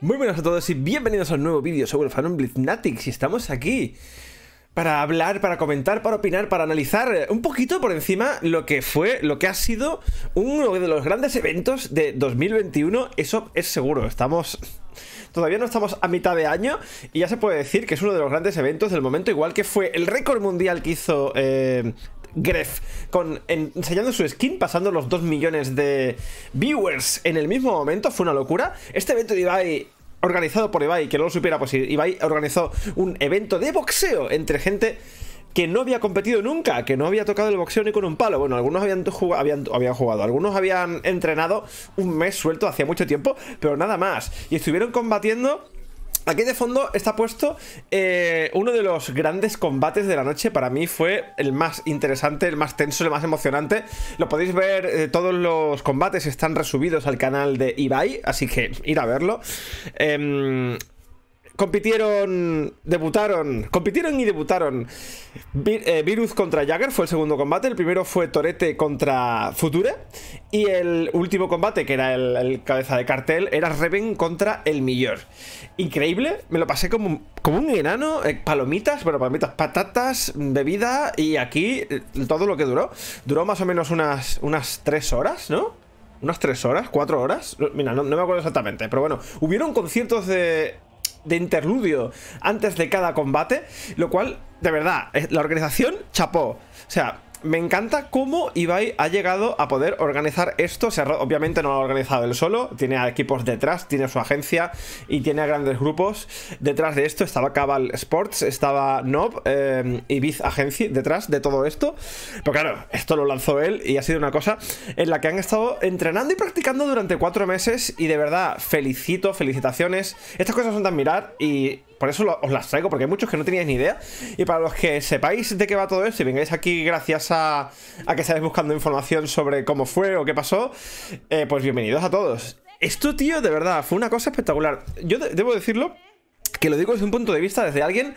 Muy buenas a todos y bienvenidos a un nuevo vídeo sobre Fanon Blitznatics y estamos aquí para hablar, para comentar, para opinar, para analizar eh, un poquito por encima lo que fue, lo que ha sido uno de los grandes eventos de 2021, eso es seguro, estamos... Todavía no estamos a mitad de año y ya se puede decir que es uno de los grandes eventos del momento, igual que fue el récord mundial que hizo eh, Gref, con, enseñando su skin, pasando los 2 millones de viewers en el mismo momento, fue una locura. Este evento de Ibai organizado por Ibai, que no lo supiera, pues Ibai organizó un evento de boxeo entre gente que no había competido nunca, que no había tocado el boxeo ni con un palo. Bueno, algunos habían, habían, habían jugado algunos habían entrenado un mes suelto hacía mucho tiempo, pero nada más. Y estuvieron combatiendo Aquí de fondo está puesto eh, uno de los grandes combates de la noche. Para mí fue el más interesante, el más tenso, el más emocionante. Lo podéis ver, eh, todos los combates están resubidos al canal de Ibai, así que ir a verlo. Em, compitieron, debutaron, compitieron y debutaron. Eh, Virus contra Jagger fue el segundo combate, el primero fue Torete contra Future y el último combate, que era el, cabeza de cartel, era Reven contra El Millor. Increíble, me lo pasé como, como un enano, eh, palomitas, bueno, palomitas, patatas, bebida y aquí eh, todo lo que duró. Duró más o menos unas, unas horas, ¿no? unas tres horas, cuatro horas. Mira, no, no, me acuerdo exactamente, pero bueno, hubieron conciertos de de interludio antes de cada combate, lo cual, de verdad, eh, la organización chapó. O sea, me encanta cómo Ibai ha llegado a poder organizar esto. obviamente no lo ha organizado él solo, tiene a equipos detrás, tiene su agencia y tiene a grandes grupos. Detrás de esto estaba Cabal Sports, estaba Nob eh, y Biz Agency detrás de todo esto. Pero claro, esto lo lanzó él y ha sido una cosa en la que han estado entrenando y practicando durante cuatro meses. Y de verdad, felicito, felicitaciones. Estas cosas son de admirar y por eso os las traigo, porque hay muchos que no teníais ni idea. Y para los que sepáis de qué va todo esto y vengáis aquí gracias a, que estáis buscando información sobre cómo fue o qué pasó, eh, pues bienvenidos a todos. Esto, tío, de verdad, fue una cosa espectacular. Yo debo decirlo, que lo digo desde un punto de vista desde alguien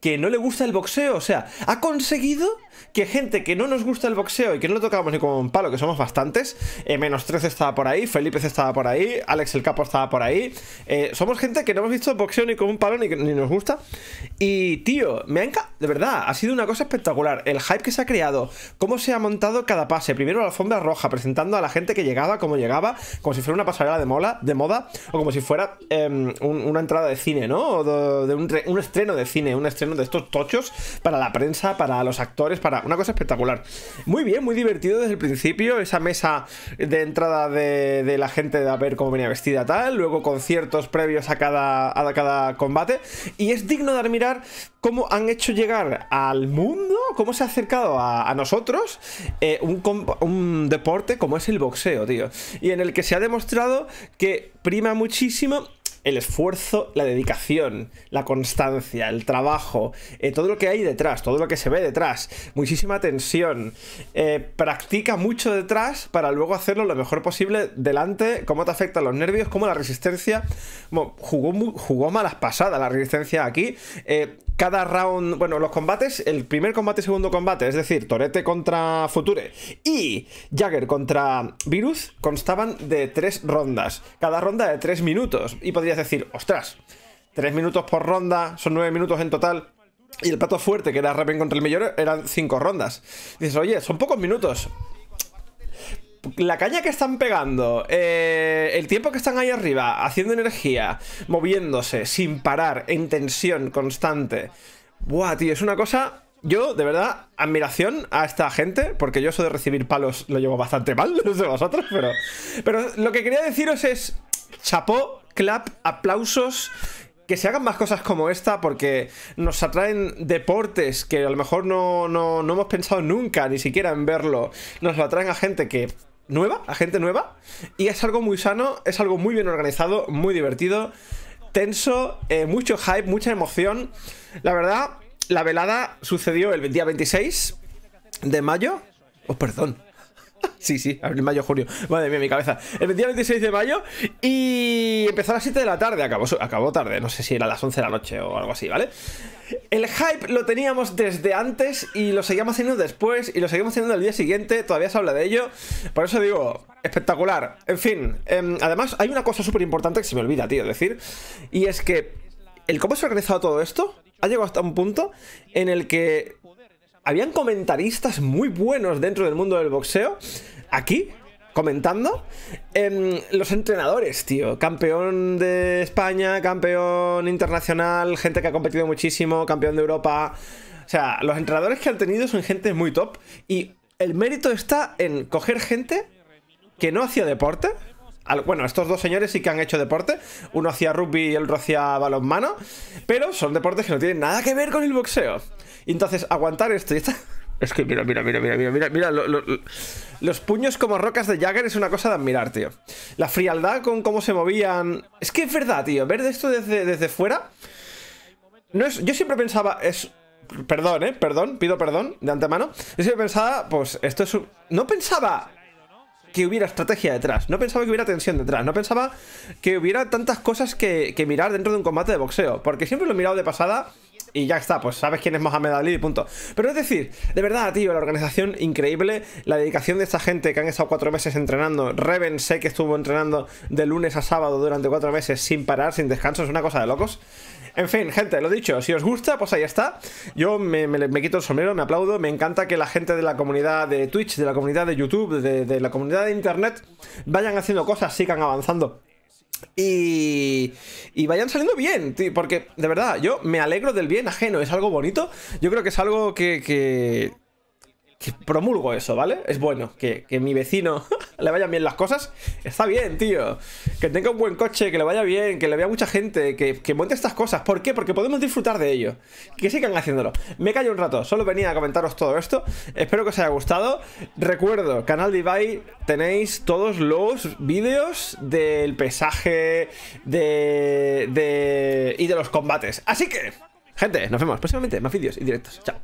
que no le gusta el boxeo. O sea, ha conseguido que gente que no nos gusta el boxeo y que no lo tocamos ni con un palo, que somos bastantes, eh, menos 13 estaba por ahí, Felipe estaba por ahí, Alex el Capo estaba por ahí. Eh, somos gente que no hemos visto boxeo ni con un palo ni, ni nos gusta. Y tío, me ha encantado, de verdad, ha sido una cosa espectacular. El hype que se ha creado, cómo se ha montado cada pase. Primero la alfombra roja, presentando a la gente que llegaba, cómo llegaba, como si fuera una pasarela de, mola, de moda, o como si fuera em, una entrada de cine, ¿no? de, un, estreno de cine, un estreno de estos tochos para la prensa, para los actores, para una cosa espectacular. Muy bien, muy divertido desde el principio, esa mesa de entrada de, la gente de a ver cómo venía vestida tal, luego conciertos previos a cada, a cada combate, y es digno de admirar cómo han hecho llegar al mundo, cómo se ha acercado a, nosotros eh, un, deporte como es el boxeo, tío. Y en el que se ha demostrado que prima muchísimo el esfuerzo, la dedicación, la constancia, el trabajo, eh, todo lo que hay detrás, todo lo que se ve detrás, muchísima tensión. Eh, practica mucho detrás para luego hacerlo lo mejor posible delante, cómo te afectan los nervios, cómo la resistencia. jugó, jugó malas pasadas la resistencia aquí. Eh, cada round, bueno, los combates, el primer combate segundo combate, es decir, Torete contra Future y Jagger contra Virus, constaban de tres rondas, cada ronda de tres minutos. Y podrías decir, ostras, tres minutos por ronda, son nueve minutos en total. Y el plato fuerte, que era Raven contra el Mayor, eran cinco rondas. Dices, oye, son pocos minutos la caña que están pegando, eh, el tiempo que están ahí arriba, haciendo energía, moviéndose, sin parar, en tensión constante. Buah, tío, es una cosa yo, de verdad, admiración a esta gente, porque yo eso de recibir palos lo llevo bastante mal, no sé vosotros, pero... Pero lo que quería deciros es, chapó, clap, aplausos, que se hagan más cosas como esta, porque nos atraen deportes que a lo mejor no, no hemos pensado nunca, ni siquiera en verlo, nos lo atraen a gente que nueva, la gente nueva. Y es algo muy sano, es algo muy bien organizado, muy divertido, tenso, eh, mucho hype, mucha emoción. La verdad, la velada sucedió el día 26 de mayo. Oh, perdón. Sí, sí, abril, mayo, junio. Madre mía, mi cabeza. El día 26 de mayo y empezó a las 7 de la tarde. Acabó, acabó tarde, no sé si era a las 11 de la noche o algo así, ¿vale? El hype lo teníamos desde antes y lo seguíamos haciendo después y lo seguimos haciendo el día siguiente. Todavía se habla de ello. Por eso digo, espectacular. En fin, em, además hay una cosa súper importante que se me olvida, tío, decir. Y es que el cómo se ha organizado todo esto ha llegado hasta un punto en el que habían comentaristas muy buenos dentro del mundo del boxeo. Aquí, comentando. Em, los entrenadores, tío. Campeón de España, campeón internacional, gente que ha competido muchísimo, campeón de Europa. O sea, los entrenadores que han tenido son gente muy top. Y el mérito está en coger gente que no hacía deporte bueno, estos dos señores sí que han hecho deporte. Uno hacía rugby y el otro hacía balonmano. Pero son deportes que no tienen nada que ver con el boxeo. entonces, aguantar esto y Es que mira, mira, mira, mira, mira, mira, los puños como rocas de Jagger es una cosa de admirar, tío. La frialdad con cómo se movían. Es que es verdad, tío. Ver esto desde, desde fuera. No es, yo siempre pensaba. Es, perdón, eh, perdón, pido perdón de antemano. Yo siempre pensaba, pues esto es un. No pensaba que hubiera estrategia detrás, no pensaba que hubiera tensión detrás, no pensaba que hubiera tantas cosas que, mirar dentro de un combate de boxeo, porque siempre lo he mirado de pasada y ya está, pues sabes quién es Mohamed Ali punto. Pero es decir, de verdad, tío, la organización increíble, la dedicación de esta gente que han estado cuatro meses entrenando. Reven sé que estuvo entrenando de lunes a sábado durante cuatro meses sin parar, sin descanso, es una cosa de locos. En fin, gente, lo dicho, si os gusta, pues ahí está. Yo me, quito el sombrero, me aplaudo, me encanta que la gente de la comunidad de Twitch, de la comunidad de YouTube, de, de la comunidad de Internet, vayan haciendo cosas, sigan avanzando. Y, y, vayan saliendo bien, tío, porque de verdad, yo me alegro del bien ajeno, es algo bonito, yo creo que es algo que, que, que promulgo eso, ¿vale? Es bueno que, que mi vecino le vayan bien las cosas. Está bien, tío. Que tenga un buen coche, que le vaya bien, que le vea mucha gente, que, que monte estas cosas. ¿Por qué? Porque podemos disfrutar de ello. Que sigan haciéndolo. Me callo un rato, solo venía a comentaros todo esto. Espero que os haya gustado. Recuerdo, canal Divai, tenéis todos los vídeos del pesaje y de los combates. Así que, gente, nos vemos próximamente. Más vídeos y directos. Chao.